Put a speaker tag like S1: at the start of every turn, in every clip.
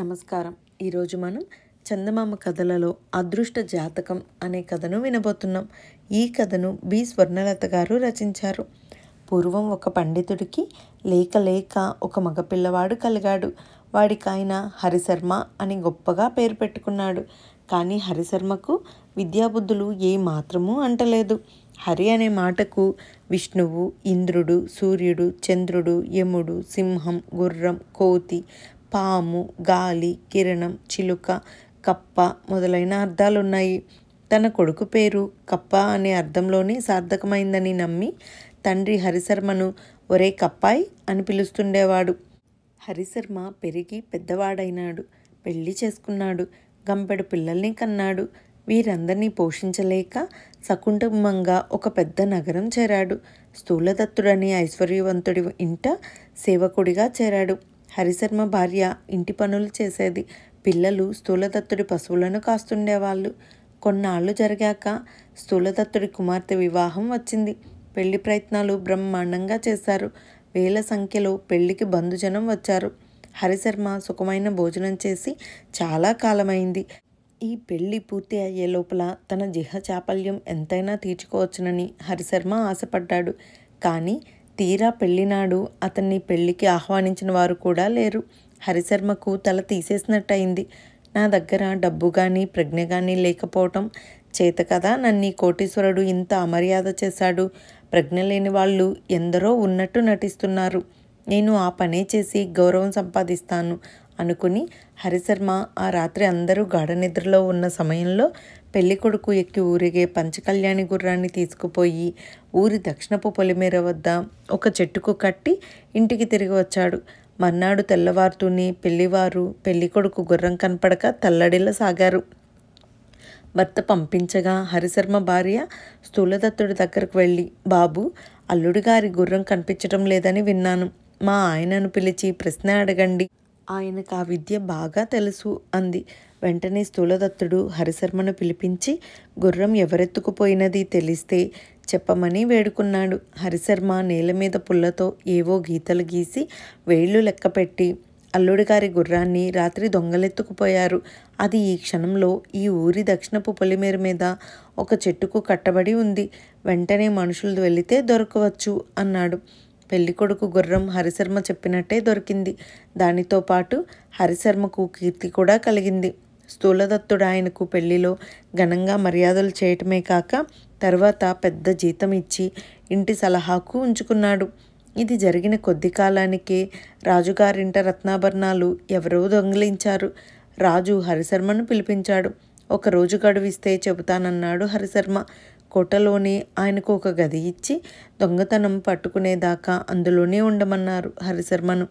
S1: నమస్కారం ఈరోజు మనం చందమామ కథలలో అదృష్ట జాతకం అనే కథను వినబోతున్నాం ఈ కథను బి స్వర్ణలత గారు రచించారు పూర్వం ఒక పండితుడికి లేక లేక ఒక మగపిల్లవాడు కలిగాడు వాడికి ఆయన హరిశర్మ అని గొప్పగా పేరు పెట్టుకున్నాడు కానీ హరిశర్మకు విద్యాబుద్ధులు ఏ మాత్రము అంటలేదు హరి అనే మాటకు విష్ణువు ఇంద్రుడు సూర్యుడు చంద్రుడు యముడు సింహం గుర్రం కోతి పాము గాలి కిరణం చిలుక కప్ప మొదలైన అర్థాలు ఉన్నాయి తన కొడుకు పేరు కప్ప అనే అర్థంలోనే సార్థకమైందని నమ్మి తండ్రి హరిశర్మను ఒరే కప్పాయ్ అని పిలుస్తుండేవాడు హరిశర్మ పెరిగి పెద్దవాడైనాడు పెళ్లి చేసుకున్నాడు గంపెడు పిల్లల్ని కన్నాడు వీరందరినీ పోషించలేక సకుటుంబంగా ఒక పెద్ద నగరం చేరాడు స్థూలదత్తుడని ఐశ్వర్యవంతుడి ఇంట సేవకుడిగా చేరాడు హరిశర్మ భార్య ఇంటి పనులు చేసేది పిల్లలు స్థూలదత్తుడి పశువులను కాస్తుండేవాళ్ళు కొన్నాళ్ళు జరిగాక స్థూలదత్తుడి కుమార్తె వివాహం వచ్చింది పెళ్లి ప్రయత్నాలు బ్రహ్మాండంగా చేశారు వేల సంఖ్యలో పెళ్లికి బంధుజనం వచ్చారు హరిశర్మ సుఖమైన భోజనం చేసి చాలా కాలమైంది ఈ పెళ్లి పూర్తి అయ్యే లోపల తన జిహ చాపల్యం ఎంతైనా తీర్చుకోవచ్చునని హరిశర్మ ఆశపడ్డాడు కానీ తీరా పెళ్లినాడు అతన్ని పెళ్లికి ఆహ్వానించిన వారు కూడా లేరు హరిశర్మకు తల తీసేసినట్టయింది నా దగ్గర డబ్బు కానీ ప్రజ్ఞ కానీ లేకపోవటం చేత కదా నన్ను కోటీశ్వరుడు ఇంత అమర్యాద చేశాడు ప్రజ్ఞ లేని వాళ్ళు ఎందరో ఉన్నట్టు నటిస్తున్నారు నేను ఆ పనే చేసి గౌరవం సంపాదిస్తాను అనుకుని హరిశర్మ ఆ రాత్రి అందరూ గాఢ నిద్రలో ఉన్న సమయంలో పెళ్ళికొడుకు ఎక్కి ఊరిగే పంచకల్యాణి గుర్రాన్ని తీసుకుపోయి ఊరి దక్షిణపు పొలిమేర వద్ద ఒక చెట్టుకు కట్టి ఇంటికి తిరిగి వచ్చాడు మర్నాడు తెల్లవారుతూనే పెళ్లివారు పెళ్ళికొడుకు గుర్రం కనపడక తల్లడిల్లా సాగారు భర్త పంపించగా హరిశర్మ భార్య స్థూలదత్తుడి దగ్గరకు వెళ్ళి బాబు అల్లుడిగారి గుర్రం కనిపించడం లేదని విన్నాను మా ఆయనను పిలిచి ప్రశ్న అడగండి ఆయనకు ఆ విద్య బాగా తెలుసు అంది వెంటనే స్థూలదత్తుడు హరిశర్మను పిలిపించి గుర్రం ఎవరెత్తుకుపోయినది తెలిస్తే చెప్పమని వేడుకున్నాడు హరిశర్మ నేల మీద పుల్లతో ఏవో గీతలు గీసి వేళ్ళు లెక్కపెట్టి అల్లుడిగారి గుర్రాన్ని రాత్రి దొంగలెత్తుకుపోయారు అది ఈ క్షణంలో ఈ ఊరి దక్షిణపు పొలిమేర మీద ఒక చెట్టుకు కట్టబడి ఉంది వెంటనే మనుషులు వెళితే దొరకవచ్చు అన్నాడు పెళ్ళికొడుకు గుర్రం హరిశర్మ చెప్పినట్టే దొరికింది దానితో పాటు హరిశర్మకు కీర్తి కూడా కలిగింది స్థూలదత్తుడు ఆయనకు పెళ్లిలో ఘనంగా మర్యాదలు చేయటమే కాక తర్వాత పెద్ద జీతం ఇచ్చి ఇంటి సలహాకు ఉంచుకున్నాడు ఇది జరిగిన కొద్ది కాలానికే రాజుగారింట రత్నాభరణాలు ఎవరో దొంగిలించారు రాజు హరిశర్మను పిలిపించాడు ఒక రోజు గడువిస్తే చెబుతానన్నాడు హరిశర్మ కోటలోనే ఆయనకు ఒక గది ఇచ్చి దొంగతనం పట్టుకునేదాకా అందులోనే ఉండమన్నారు హరిశర్మను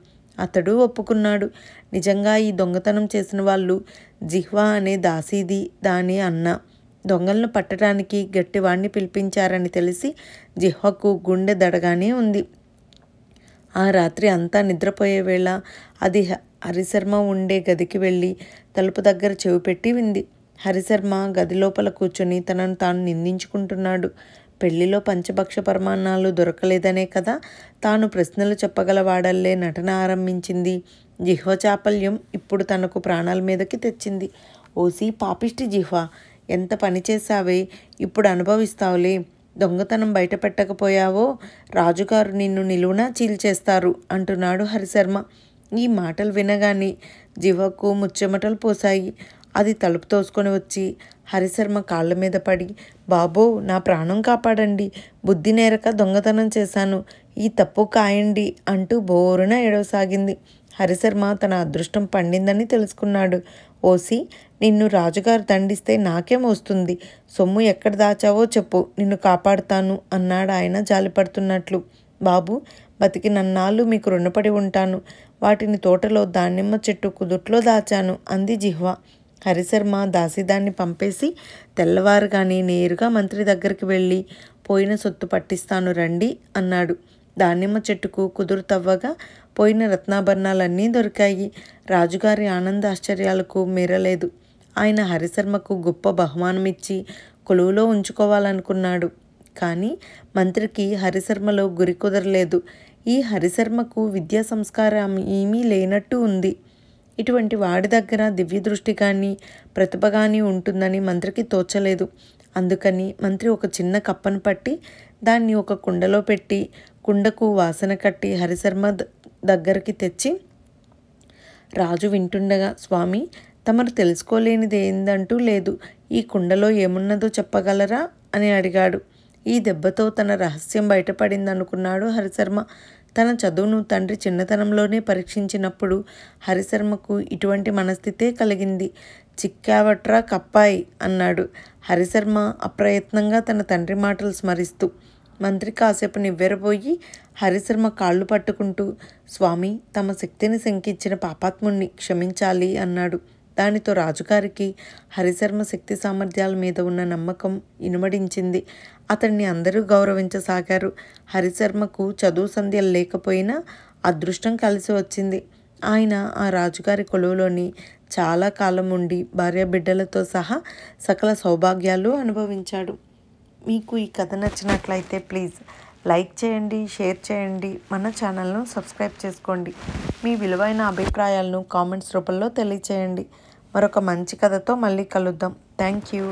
S1: అతడు ఒప్పుకున్నాడు నిజంగా ఈ దొంగతనం చేసిన వాళ్ళు జిహ్వా అనే దాసీది దాని అన్న దొంగలను పట్టడానికి గట్టివాణ్ణి పిలిపించారని తెలిసి జిహ్వకు గుండె దడగానే ఉంది ఆ రాత్రి అంతా నిద్రపోయే వేళ అది హరిశర్మ ఉండే గదికి వెళ్ళి తలుపు దగ్గర చెవి పెట్టి వింది హరిశర్మ గదిలోపల కూర్చొని తనను తాను నిందించుకుంటున్నాడు పెళ్లిలో పంచభక్ష ప్రమాణాలు దొరకలేదనే కదా తాను ప్రశ్నలు చెప్పగలవాడల్లే నటన ఆరంభించింది జిహ్వ చాపల్యం ఇప్పుడు తనకు ప్రాణాల మీదకి తెచ్చింది ఓసి పాపిష్టి జిహ్వ ఎంత పని చేశావే ఇప్పుడు అనుభవిస్తావులే దొంగతనం బయటపెట్టకపోయావో రాజుగారు నిన్ను నిలువునా చీల్చేస్తారు అంటున్నాడు హరిశర్మ ఈ మాటలు వినగానే జివకు ముచ్చెమటలు పోసాయి అది తలుపు తోసుకొని వచ్చి హరిశర్మ కాళ్ళ మీద పడి బాబో నా ప్రాణం కాపాడండి బుద్ధి నేరక దొంగతనం చేశాను ఈ తప్పు కాయండి అంటూ బోరున ఏడవసాగింది హరిశర్మ తన అదృష్టం పండిందని తెలుసుకున్నాడు ఓసి నిన్ను రాజుగారు దండిస్తే నాకేం వస్తుంది సొమ్ము ఎక్కడ దాచావో చెప్పు నిన్ను కాపాడుతాను అన్నాడు ఆయన జాలిపడుతున్నట్లు బాబు బతికి నన్నాళ్ళు మీకు రుణపడి ఉంటాను వాటిని తోటలో దానిమ్మ చెట్టు కుదుట్లో దాచాను అంది జిహ్వ హరిశర్మ దాసిదాన్ని పంపేసి తెల్లవారు కానీ నేరుగా మంత్రి దగ్గరికి వెళ్ళి పోయిన సొత్తు పట్టిస్తాను రండి అన్నాడు దానిమ్మ చెట్టుకు కుదురుతవ్వగా పోయిన రత్నాభరణాలన్నీ దొరికాయి రాజుగారి ఆనంద ఆశ్చర్యాలకు మీరలేదు ఆయన హరిశర్మకు గొప్ప బహుమానమిచ్చి కొలువులో ఉంచుకోవాలనుకున్నాడు కానీ మంత్రికి హరిశర్మలో గురి కుదరలేదు ఈ హరిశర్మకు విద్యా సంస్కారం ఏమీ లేనట్టు ఉంది ఇటువంటి వాడి దగ్గర దివ్య దృష్టి కానీ ప్రతిభ కానీ ఉంటుందని మంత్రికి తోచలేదు అందుకని మంత్రి ఒక చిన్న కప్పను పట్టి దాన్ని ఒక కుండలో పెట్టి కుండకు వాసన కట్టి హరిశర్మ దగ్గరికి తెచ్చి రాజు వింటుండగా స్వామి తమరు తెలుసుకోలేనిది ఏందంటూ లేదు ఈ కుండలో ఏమున్నదో చెప్పగలరా అని అడిగాడు ఈ దెబ్బతో తన రహస్యం బయటపడిందనుకున్నాడు హరిశర్మ తన చదువును తండ్రి చిన్నతనంలోనే పరీక్షించినప్పుడు హరిశర్మకు ఇటువంటి మనస్థితే కలిగింది చిక్కావట్రా కప్పాయి అన్నాడు హరిశర్మ అప్రయత్నంగా తన తండ్రి మాటలు స్మరిస్తూ మంత్రి కాసేపు నివ్వెరబోయి హరిశర్మ కాళ్ళు పట్టుకుంటూ స్వామి తమ శక్తిని శంకించిన పాపాత్ముణ్ణి క్షమించాలి అన్నాడు దానితో రాజుగారికి హరిశర్మ శక్తి సామర్థ్యాల మీద ఉన్న నమ్మకం ఇనుమడించింది అతన్ని అందరూ గౌరవించసాగారు హరిశర్మకు చదువు సంధ్యలు లేకపోయినా అదృష్టం కలిసి వచ్చింది ఆయన ఆ రాజుగారి కొలువులోని చాలా కాలం ఉండి భార్య బిడ్డలతో సహా సకల సౌభాగ్యాలు అనుభవించాడు మీకు ఈ కథ నచ్చినట్లయితే ప్లీజ్ లైక్ చేయండి షేర్ చేయండి మన ఛానల్ను సబ్స్క్రైబ్ చేసుకోండి మీ విలువైన అభిప్రాయాలను కామెంట్స్ రూపంలో తెలియచేయండి మరొక మంచి కథతో మళ్ళీ కలుద్దాం థ్యాంక్ యూ